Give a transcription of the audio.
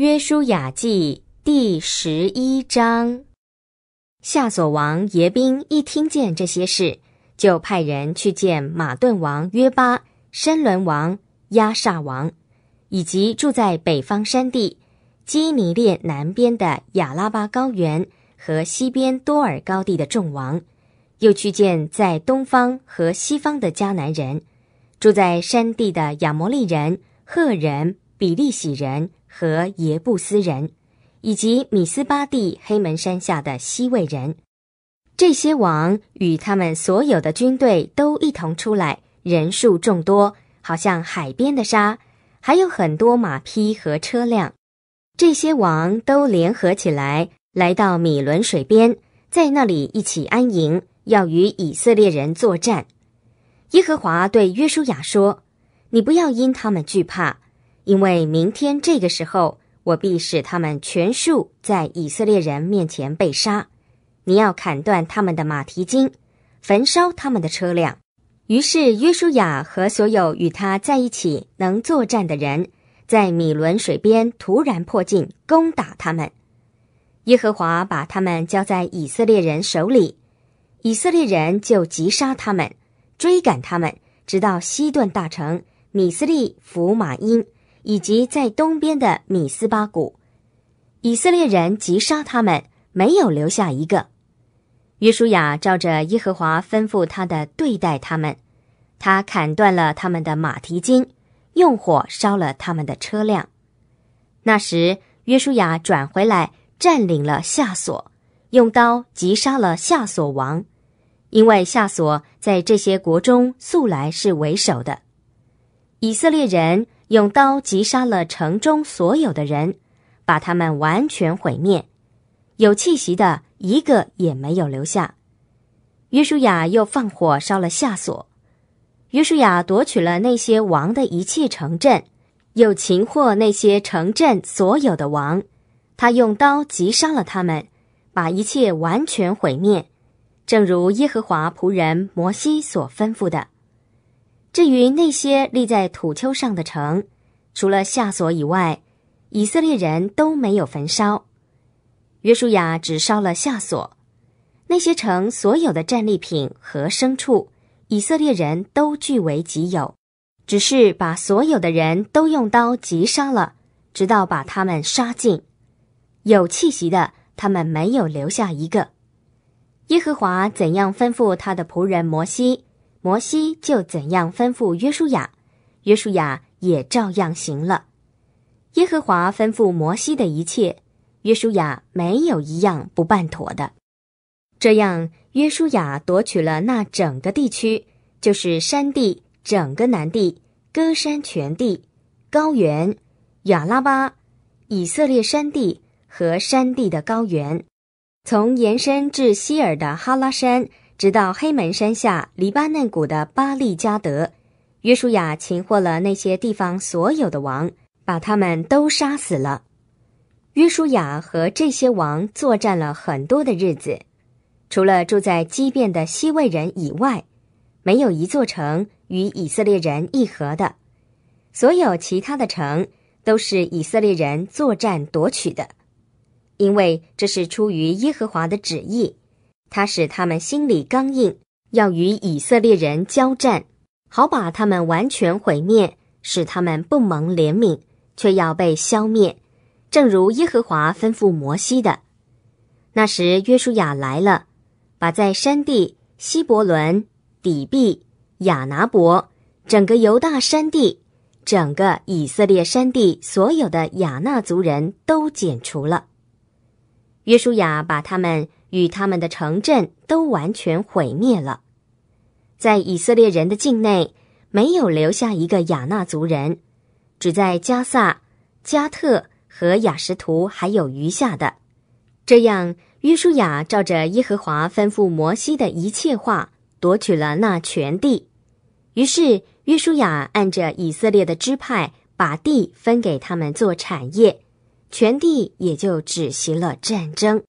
约书亚记第十一章，夏所王耶宾一听见这些事，就派人去见马顿王约巴、申伦王亚煞王，以及住在北方山地基尼列南边的亚拉巴高原和西边多尔高地的众王，又去见在东方和西方的迦南人，住在山地的亚摩利人、赫人、比利洗人。和耶布斯人，以及米斯巴地黑门山下的西魏人，这些王与他们所有的军队都一同出来，人数众多，好像海边的沙，还有很多马匹和车辆。这些王都联合起来，来到米伦水边，在那里一起安营，要与以色列人作战。耶和华对约书亚说：“你不要因他们惧怕。”因为明天这个时候，我必使他们全数在以色列人面前被杀。你要砍断他们的马蹄筋，焚烧他们的车辆。于是约书亚和所有与他在一起能作战的人，在米伦水边突然破近，攻打他们。耶和华把他们交在以色列人手里，以色列人就击杀他们，追赶他们，直到西顿大城米斯利福马因。以及在东边的米斯巴谷，以色列人击杀他们，没有留下一个。约书亚照着耶和华吩咐他的对待他们，他砍断了他们的马蹄筋，用火烧了他们的车辆。那时，约书亚转回来占领了夏所，用刀击杀了夏所王，因为夏所在这些国中素来是为首的。以色列人。用刀击杀了城中所有的人，把他们完全毁灭，有气息的一个也没有留下。约书亚又放火烧了夏所。约书亚夺取了那些王的一切城镇，又擒获那些城镇所有的王，他用刀击杀了他们，把一切完全毁灭，正如耶和华仆人摩西所吩咐的。至于那些立在土丘上的城，除了夏所以外，以色列人都没有焚烧。约书亚只烧了夏所，那些城所有的战利品和牲畜，以色列人都据为己有，只是把所有的人都用刀急杀了，直到把他们杀尽。有气息的，他们没有留下一个。耶和华怎样吩咐他的仆人摩西？摩西就怎样吩咐约书亚，约书亚也照样行了。耶和华吩咐摩西的一切，约书亚没有一样不办妥的。这样，约书亚夺取了那整个地区，就是山地、整个南地、歌山全地、高原、雅拉巴、以色列山地和山地的高原，从延伸至希尔的哈拉山。直到黑门山下黎巴嫩谷的巴利加德，约书亚擒获了那些地方所有的王，把他们都杀死了。约书亚和这些王作战了很多的日子，除了住在畸变的西魏人以外，没有一座城与以色列人议和的。所有其他的城都是以色列人作战夺取的，因为这是出于耶和华的旨意。他使他们心里刚硬，要与以色列人交战，好把他们完全毁灭，使他们不蒙怜悯，却要被消灭，正如耶和华吩咐摩西的。那时，约书亚来了，把在山地、希伯伦、底壁、亚拿伯，整个犹大山地、整个以色列山地所有的亚纳族人都剪除了。约书亚把他们。与他们的城镇都完全毁灭了，在以色列人的境内没有留下一个亚纳族人，只在加萨、加特和雅什图还有余下的。这样，约书亚照着耶和华吩咐摩西的一切话，夺取了那全地。于是，约书亚按着以色列的支派，把地分给他们做产业，全地也就止息了战争。